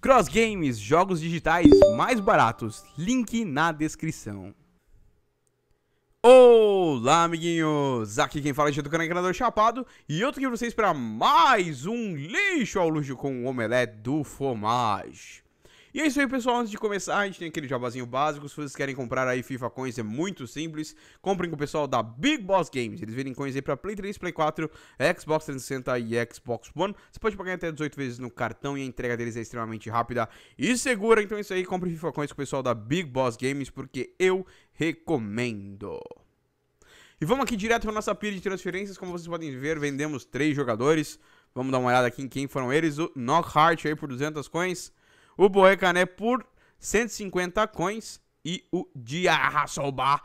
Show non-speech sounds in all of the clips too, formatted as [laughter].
Cross Games, jogos digitais mais baratos. Link na descrição. Olá, amiguinhos! Aqui quem fala é do canal Encanador Chapado e eu tô aqui pra vocês para mais um lixo ao luxo com o omelete do Fomage. E é isso aí, pessoal. Antes de começar, a gente tem aquele jabazinho básico. Se vocês querem comprar aí FIFA Coins, é muito simples. Comprem com o pessoal da Big Boss Games. Eles vendem coins aí pra Play 3, Play 4, Xbox 360 e Xbox One. Você pode pagar até 18 vezes no cartão e a entrega deles é extremamente rápida e segura. Então é isso aí, compre FIFA Coins com o pessoal da Big Boss Games, porque eu recomendo. E vamos aqui direto para nossa pilha de transferências. Como vocês podem ver, vendemos três jogadores. Vamos dar uma olhada aqui em quem foram eles. O Knockhart aí por 200 coins o né por 150 coins e o Diarraçoba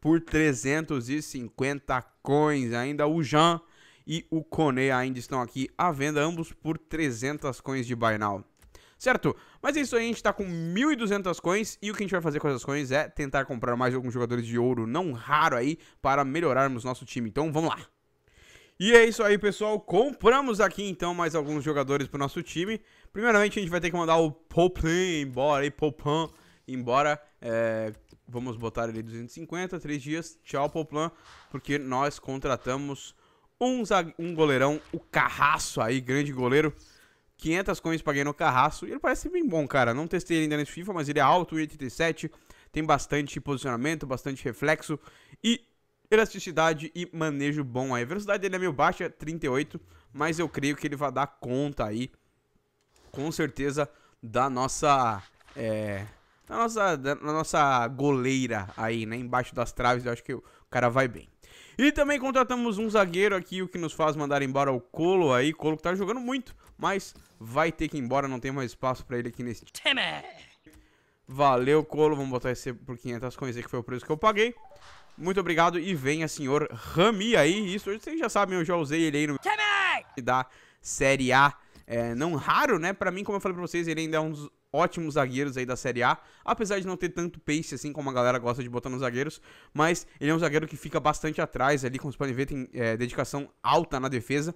por 350 coins. Ainda o Jean e o Kone ainda estão aqui à venda, ambos por 300 coins de Buy Now. Certo? Mas é isso aí, a gente tá com 1.200 coins e o que a gente vai fazer com essas coins é tentar comprar mais alguns jogadores de ouro não raro aí para melhorarmos nosso time. Então vamos lá! E é isso aí, pessoal. Compramos aqui, então, mais alguns jogadores pro nosso time. Primeiramente, a gente vai ter que mandar o Popin embora, e Popin embora. É, vamos botar ele 250, 3 dias. Tchau, Poplan, porque nós contratamos um, um goleirão, o Carraço aí, grande goleiro. 500 coins paguei no Carraço. E ele parece bem bom, cara. Não testei ele ainda nesse FIFA, mas ele é alto, 87, tem bastante posicionamento, bastante reflexo. E elasticidade e manejo bom aí. A velocidade dele é meio baixa, 38, é mas eu creio que ele vai dar conta aí, com certeza, da nossa... É, da nossa, da nossa goleira aí, né? Embaixo das traves, eu acho que o cara vai bem. E também contratamos um zagueiro aqui, o que nos faz mandar embora o Colo aí. Colo que tá jogando muito, mas vai ter que ir embora, não tem mais espaço pra ele aqui nesse time. Valeu, Colo. Vamos botar esse por 500 coins aí, tá que foi o preço que eu paguei. Muito obrigado e venha, senhor Rami aí. Isso vocês já sabem, eu já usei ele aí no... Da Série A. É, não raro, né? Pra mim, como eu falei pra vocês, ele ainda é um dos ótimos zagueiros aí da Série A, apesar de não ter tanto pace assim como a galera gosta de botar nos zagueiros, mas ele é um zagueiro que fica bastante atrás ali, como vocês podem ver, tem é, dedicação alta na defesa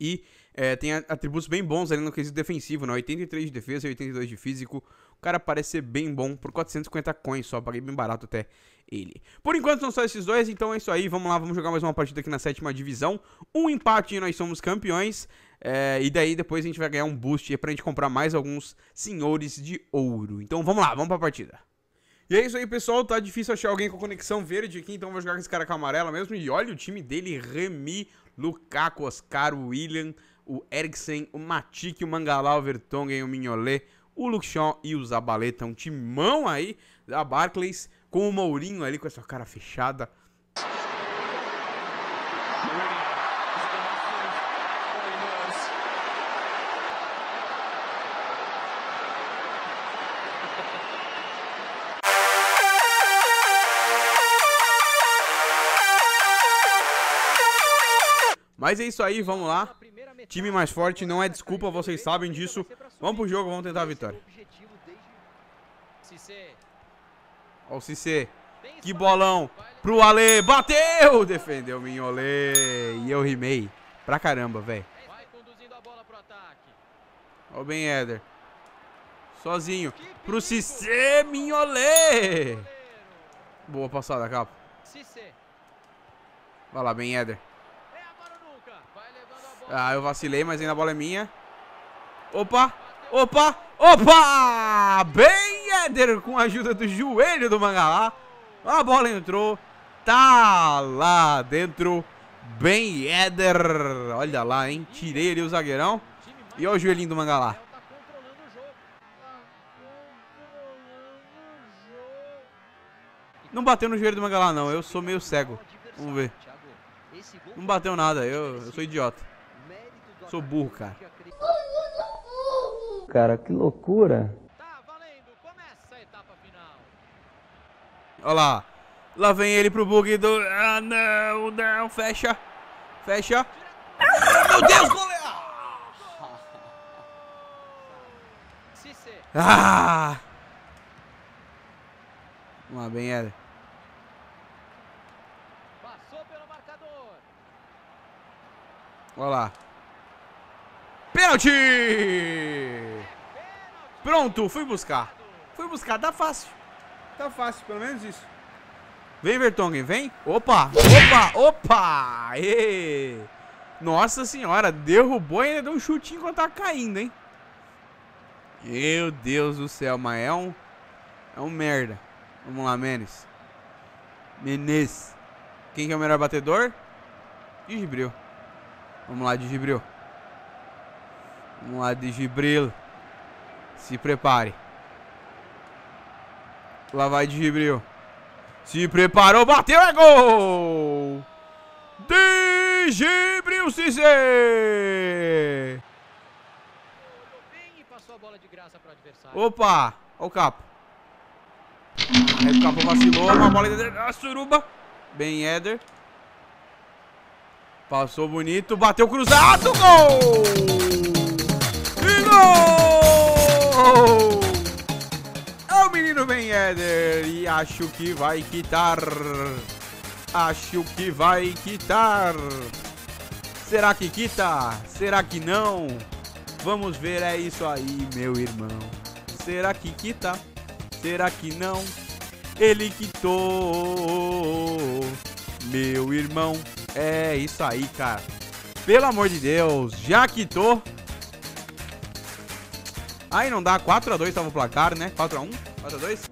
e é, tem atributos bem bons ali no quesito defensivo, né? 83 de defesa e 82 de físico, o cara parece ser bem bom por 450 coins só, paguei bem barato até ele. Por enquanto são só esses dois, então é isso aí, vamos lá, vamos jogar mais uma partida aqui na sétima divisão. Um empate e nós somos campeões, é, e daí depois a gente vai ganhar um boost pra gente comprar mais alguns senhores de ouro. Então vamos lá, vamos pra partida. E é isso aí, pessoal. Tá difícil achar alguém com conexão verde aqui, então vou jogar com esse cara com a amarela mesmo. E olha o time dele: Remy, Lukaku, Oscar, William, o Eriksen, o Matic, o Mangalá, o Vertonghen, o Mignolet, o Luxion e o Zabaleta, um timão aí da Barclays, com o Mourinho ali com essa cara fechada. Mas é isso aí, vamos lá. Time mais forte não é desculpa, vocês sabem disso. Vamos pro jogo, vamos tentar a vitória. Ó o Cissé. Que bolão pro Ale. Bateu! Defendeu o Minholê. E eu rimei. Pra caramba, velho. Ó o Ben Eder. Sozinho. Pro Cissé Minholê. Boa passada, capa. Vai lá, Ben Eder. É ah, eu vacilei, mas ainda a bola é minha. Opa! Opa, opa! Bem, Éder, com a ajuda do joelho do Mangalá. A bola entrou. Tá lá dentro. Bem, Éder. Olha lá, hein? Tirei ali o zagueirão. E olha o joelhinho do Mangalá. Não bateu no joelho do Mangalá, não. Eu sou meio cego. Vamos ver. Não bateu nada. Eu, eu sou idiota. Sou burro, cara cara, que loucura. Tá valendo, começa a etapa final. Olha lá. Lá vem ele pro bug do... Ah, não, não, fecha. Fecha. Ah, meu Deus, goleiro! É? Ah! Vamos lá, bem ela. Passou pelo marcador. Olha lá. Pênalti! Pronto, fui buscar. Fui buscar, tá fácil. Tá fácil, pelo menos isso. Vem, Vertonghen, vem. Opa, opa, opa. Ê. Nossa senhora, derrubou e ainda deu um chutinho enquanto tá caindo, hein. Meu Deus do céu, mas é um... É um merda. Vamos lá, Menes. Menes. Quem que é o melhor batedor? Digibril. Vamos lá, Digibril. Vamos lá, Digibril. Se prepare. Lá vai de Gibril. Se preparou, bateu, é gol! De Gibril Cissé! Opa! Olha o capo. o capo vacilou, uma bola da ah, suruba. Bem, Eder. Passou bonito, bateu cruzado, gol! E gol! Muito bem, Éder. E acho que vai quitar. Acho que vai quitar. Será que quita? Será que não? Vamos ver, é isso aí, meu irmão. Será que quita? Será que não? Ele quitou, meu irmão. É isso aí, cara. Pelo amor de Deus, já quitou. Aí não dá, 4x2 tava o placar, né? 4x1. Mata dois?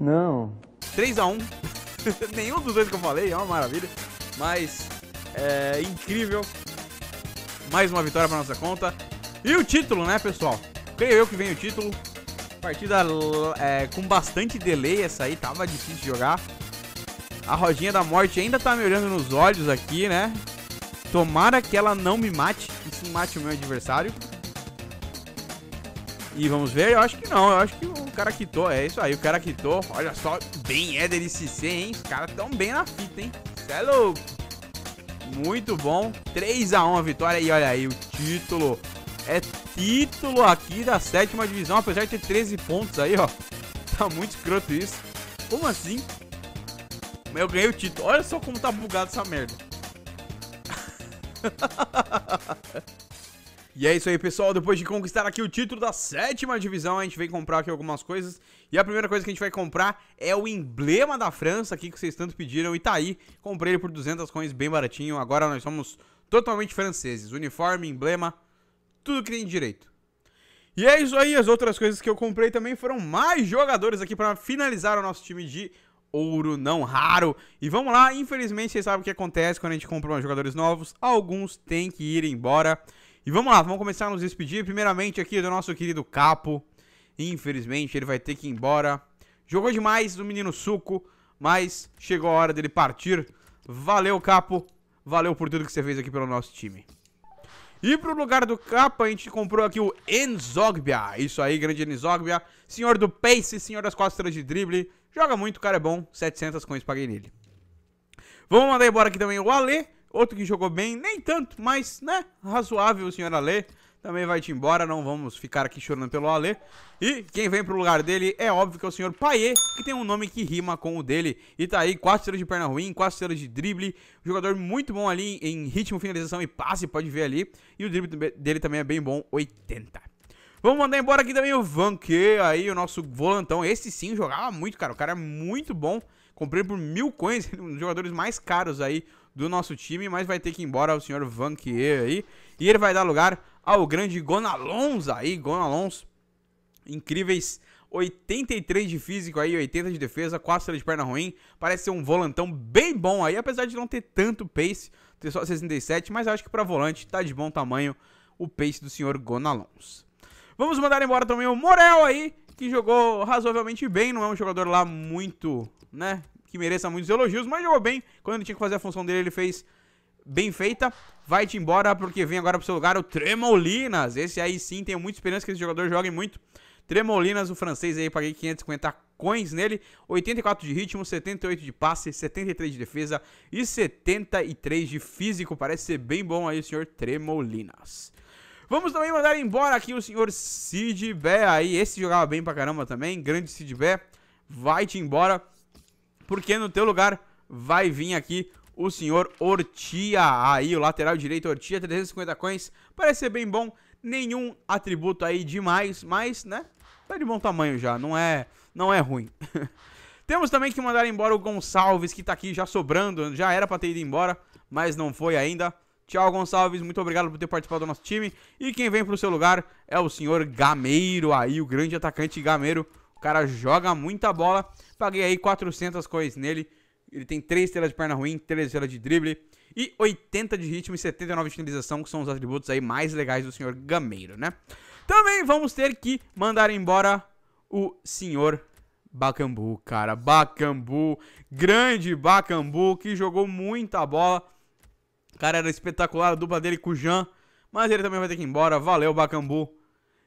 Não. 3x1. [laughs] Nenhum dos dois que eu falei, é uma maravilha. Mas é incrível. Mais uma vitória pra nossa conta. E o título, né, pessoal? Creio eu que vem o título. Partida é, com bastante delay essa aí, tava difícil de jogar. A rodinha da morte ainda tá me olhando nos olhos aqui, né? Tomara que ela não me mate e sim mate o meu adversário. E vamos ver, eu acho que não, eu acho que o cara quitou é isso aí, o cara quitou Olha só, bem Éder e cc hein? Os caras tão bem na fita, hein? Cê é louco. Muito bom. 3x1 a, a vitória. E olha aí, o título. É título aqui da sétima divisão, apesar de ter 13 pontos aí, ó. [laughs] Tá muito escroto isso. Como assim? Eu ganhei o título. Olha só como tá bugado essa merda. [laughs] E é isso aí, pessoal. Depois de conquistar aqui o título da sétima divisão, a gente vem comprar aqui algumas coisas. E a primeira coisa que a gente vai comprar é o emblema da França aqui que vocês tanto pediram. E tá aí, comprei ele por 200 coins, bem baratinho. Agora nós somos totalmente franceses. Uniforme, emblema, tudo que tem direito. E é isso aí, as outras coisas que eu comprei também foram mais jogadores aqui para finalizar o nosso time de ouro não raro. E vamos lá, infelizmente vocês sabem o que acontece quando a gente compra jogadores novos. Alguns têm que ir embora. E vamos lá, vamos começar a nos despedir. Primeiramente aqui do nosso querido Capo. Infelizmente, ele vai ter que ir embora. Jogou demais do menino Suco, mas chegou a hora dele partir. Valeu, Capo. Valeu por tudo que você fez aqui pelo nosso time. E pro lugar do Capo, a gente comprou aqui o Enzogbia. Isso aí, grande Enzogbia. Senhor do pace, senhor das costas de drible. Joga muito, o cara é bom. 700 coins paguei nele. Vamos mandar embora aqui também o Ale. Outro que jogou bem, nem tanto, mas, né, razoável o senhor Alê. Também vai-te embora, não vamos ficar aqui chorando pelo Alê. E quem vem pro lugar dele é óbvio que é o senhor Paier, que tem um nome que rima com o dele. E tá aí, quatro estrelas de perna ruim, quatro estrelas de drible. Um jogador muito bom ali em ritmo, finalização e passe, pode ver ali. E o drible dele também é bem bom, 80. Vamos mandar embora aqui também o Vanque, aí o nosso volantão. Esse sim jogava muito, cara. O cara é muito bom. Comprei por mil coins, [laughs] um dos jogadores mais caros aí do nosso time, mas vai ter que ir embora o senhor Vanquier aí. E ele vai dar lugar ao grande Gonalons aí, Gonalons. Incríveis 83 de físico aí, 80 de defesa, 4 de perna ruim. Parece ser um volantão bem bom aí, apesar de não ter tanto pace, ter só 67, mas acho que para volante tá de bom tamanho o pace do senhor Gonalons. Vamos mandar embora também o Morel aí, que jogou razoavelmente bem, não é um jogador lá muito, né, que mereça muitos elogios, mas jogou bem. Quando ele tinha que fazer a função dele, ele fez bem feita. Vai-te embora, porque vem agora pro seu lugar o Tremolinas. Esse aí sim, tenho muita esperança que esse jogador jogue muito. Tremolinas, o francês aí, paguei 550 coins nele, 84 de ritmo, 78 de passe, 73 de defesa e 73 de físico. Parece ser bem bom aí o senhor Tremolinas. Vamos também mandar embora aqui o senhor Sid Bé aí, esse jogava bem pra caramba também, grande Sid Bé. Vai-te embora porque no teu lugar vai vir aqui o senhor Ortia. Aí, o lateral direito Ortia, 350 coins. Parece ser bem bom. Nenhum atributo aí demais, mas, né? Tá de bom tamanho já, não é, não é ruim. [laughs] Temos também que mandar embora o Gonçalves, que tá aqui já sobrando. Já era pra ter ido embora, mas não foi ainda. Tchau, Gonçalves. Muito obrigado por ter participado do nosso time. E quem vem pro seu lugar é o senhor Gameiro aí, o grande atacante Gameiro cara joga muita bola. Paguei aí 400 coisas nele. Ele tem 3 estrelas de perna ruim, 3 estrelas de drible e 80 de ritmo e 79 de finalização, que são os atributos aí mais legais do senhor Gameiro, né? Também vamos ter que mandar embora o senhor Bacambu, cara. Bacambu, grande Bacambu, que jogou muita bola. Cara, era espetacular a dupla dele com o Jean, mas ele também vai ter que ir embora. Valeu, Bacambu.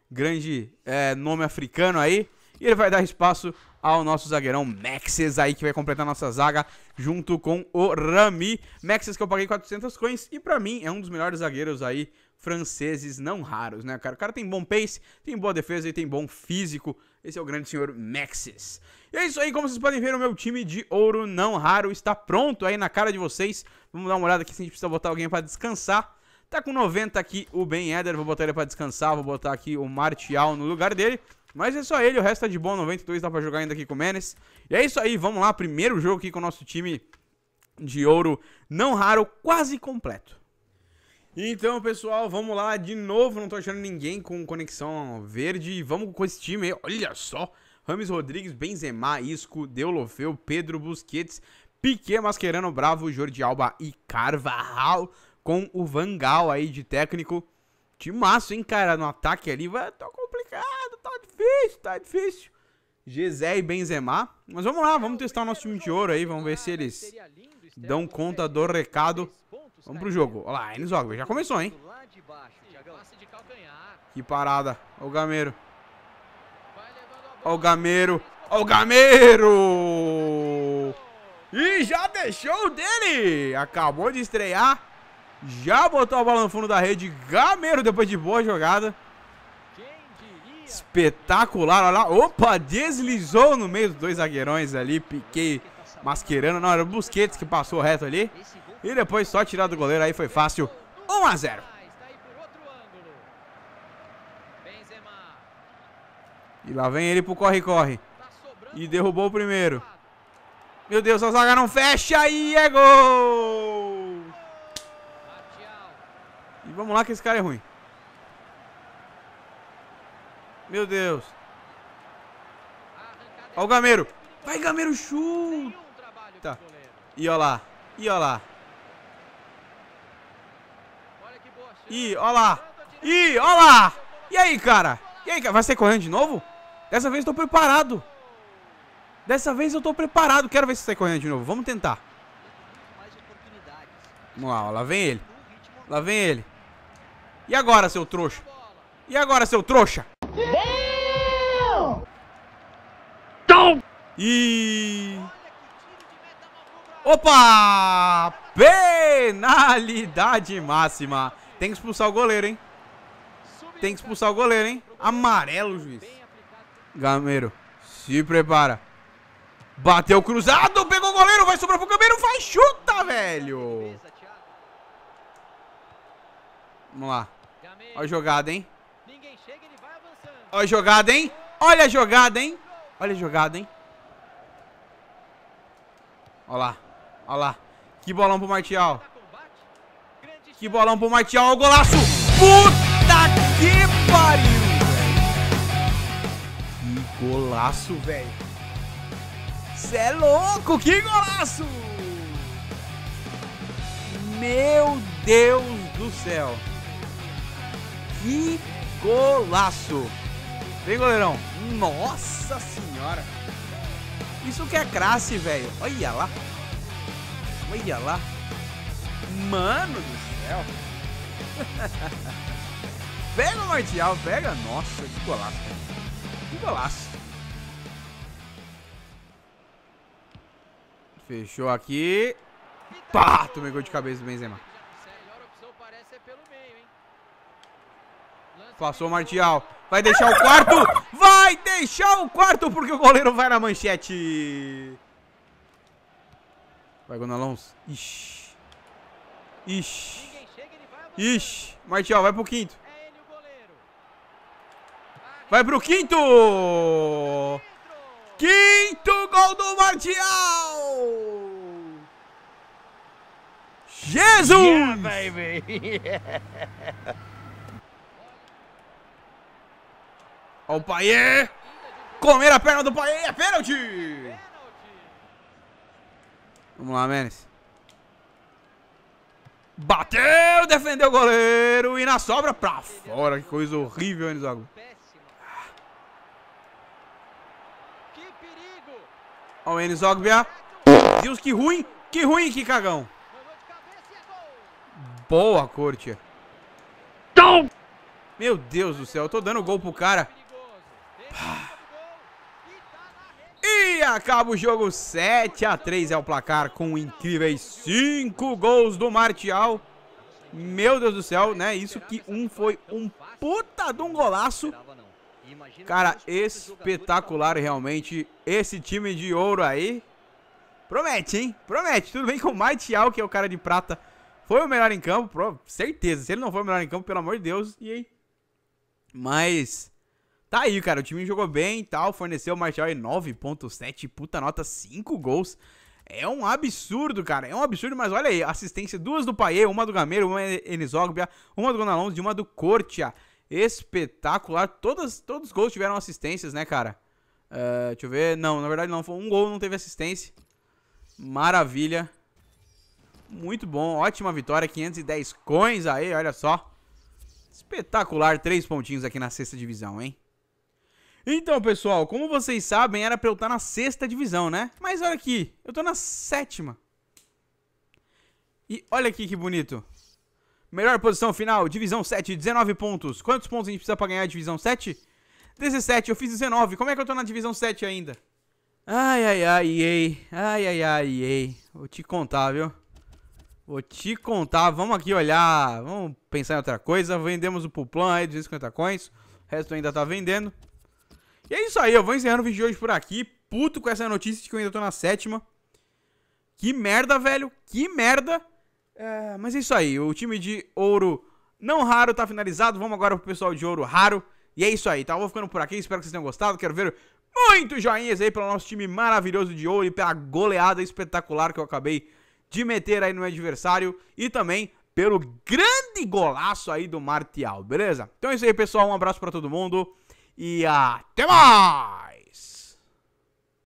Grande é, nome africano aí. E ele vai dar espaço ao nosso zagueirão Maxes aí, que vai completar nossa zaga junto com o Rami. Maxes que eu paguei 400 coins e para mim é um dos melhores zagueiros aí franceses não raros, né, cara? O cara tem bom pace, tem boa defesa e tem bom físico. Esse é o grande senhor Maxis. E é isso aí, como vocês podem ver, o meu time de ouro não raro está pronto aí na cara de vocês. Vamos dar uma olhada aqui se a gente precisa botar alguém para descansar. Tá com 90 aqui o Ben Eder, vou botar ele para descansar, vou botar aqui o Martial no lugar dele. Mas é só ele, o resto tá de bom, 92 dá pra jogar ainda aqui com o Menes. E é isso aí, vamos lá, primeiro jogo aqui com o nosso time de ouro não raro, quase completo. Então, pessoal, vamos lá de novo, não tô achando ninguém com conexão verde. Vamos com esse time aí, olha só. Rames Rodrigues, Benzema, Isco, Deulofeu, Pedro Busquets, Piquet, Mascherano, Bravo, Jordi Alba e Carvajal com o Vangal aí de técnico. Timaço, hein, cara, no ataque ali. Vai, tô difícil, tá difícil. Gezé e Benzema. Mas vamos lá, vamos testar o nosso time de ouro aí. Vamos ver se eles dão conta do recado. Vamos pro jogo. Olha lá, Enes Ogbe. Já começou, hein? Que parada. Olha o Gameiro. Olha o Gameiro. Olha o Gameiro! E já deixou o dele! Acabou de estrear. Já botou a bola no fundo da rede. Gameiro depois de boa jogada espetacular. Olha lá. Opa, deslizou no meio dos dois zagueirões ali. Piquei masquerando. Não, era o Busquets que passou reto ali. E depois só tirar do goleiro aí foi fácil. 1 a 0. E lá vem ele pro corre-corre. E derrubou o primeiro. Meu Deus, a zaga não fecha e é gol! E vamos lá que esse cara é ruim. Meu Deus. Olha o Gameiro. Vai, Gameiro, chuta. E olha lá. E olha lá. E olha lá. E olha lá. E aí, cara? E aí, cara? Vai ser correndo de novo? Dessa vez eu tô preparado. Dessa vez eu tô preparado. Quero ver se sai correndo de novo. Vamos tentar. Vamos lá, ó. Lá vem ele. Lá vem ele. E agora, seu trouxa? E agora, seu trouxa? Deu! Tom! E... Opa! Penalidade máxima. Tem que expulsar o goleiro, hein? Tem que expulsar o goleiro, hein? Amarelo, juiz. Gameiro, se prepara. Bateu cruzado, pegou o goleiro, vai sobrar pro Gameiro, vai, chuta, velho. Vamos lá. Olha a jogada, hein? Olha a jogada, hein? Olha a jogada, hein? Olha a jogada, hein? Olha lá. Olha lá. Que bolão pro Martial. Que bolão pro Martial. Olha o golaço. Puta que pariu. Que golaço, velho. Cê é louco. Que golaço. Meu Deus do céu. Que golaço. Vem, goleirão. Nossa senhora. Isso que é crasse, velho. Olha lá. Olha lá. Mano do céu. [laughs] pega o Martial, pega. Nossa, que golaço. Que golaço. Fechou aqui. Pá, tomei gol de cabeça do Benzema. Passou o Martial. Vai deixar o quarto. Vai deixar o quarto porque o goleiro vai na manchete. Vai, Gonalons. Ixi. Ixi. Ixi. Martial, vai pro quinto. Vai pro quinto. Quinto gol do Martial. Jesus! Yeah, baby! Yeah. [laughs] Olha o Paier. Comer a perna do Paier. É pênalti. Vamos lá, Menes. Bateu, defendeu o goleiro e na sobra pra fora. Que coisa horrível, hein, Zago? Olha o Enizogbia. Deus, que ruim. Que ruim, que cagão. Boa, corte. Meu Deus do céu, eu tô dando gol pro cara. E acaba o jogo 7 a 3 é o placar com incríveis 5 gols do Martial. Meu Deus do céu, né? Isso que um foi um puta de um golaço. Cara, espetacular realmente esse time de ouro aí. Promete, hein? Promete. Tudo bem que o Martial, que é o cara de prata, foi o melhor em campo, certeza. Se ele não foi o melhor em campo, pelo amor de Deus, e aí? Mas Tá aí, cara, o time jogou bem e tal, forneceu o Martial em 9.7, puta nota, 5 gols. É um absurdo, cara, é um absurdo, mas olha aí, assistência, duas do Paier, uma do Gameiro, uma do é Enizogbia, uma do Gonalons e uma do Cortia. Espetacular, Todas, todos os gols tiveram assistências, né, cara? Uh, deixa eu ver, não, na verdade não, foi um gol, não teve assistência. Maravilha. Muito bom, ótima vitória, 510 coins aí, olha só. Espetacular, três pontinhos aqui na sexta divisão, hein? Então, pessoal, como vocês sabem, era pra eu estar tá na sexta divisão, né? Mas olha aqui, eu tô na sétima. E olha aqui que bonito. Melhor posição final, divisão 7, 19 pontos. Quantos pontos a gente precisa pra ganhar a divisão 7? 17, eu fiz 19. Como é que eu tô na divisão 7 ainda? Ai, ai, ai, ei. Ai, ai, ai, ei. Vou te contar, viu? Vou te contar. Vamos aqui olhar. Vamos pensar em outra coisa. Vendemos o Puplan aí, 250 coins. O resto ainda tá vendendo. E é isso aí, eu vou encerrando o vídeo de hoje por aqui. Puto com essa notícia de que eu ainda tô na sétima. Que merda, velho. Que merda. É, mas é isso aí. O time de ouro não raro tá finalizado. Vamos agora pro pessoal de ouro raro. E é isso aí, tá? Eu vou ficando por aqui. Espero que vocês tenham gostado. Quero ver muitos joinhas aí pelo nosso time maravilhoso de ouro e pela goleada espetacular que eu acabei de meter aí no meu adversário. E também pelo grande golaço aí do Martial, beleza? Então é isso aí, pessoal. Um abraço para todo mundo. やってます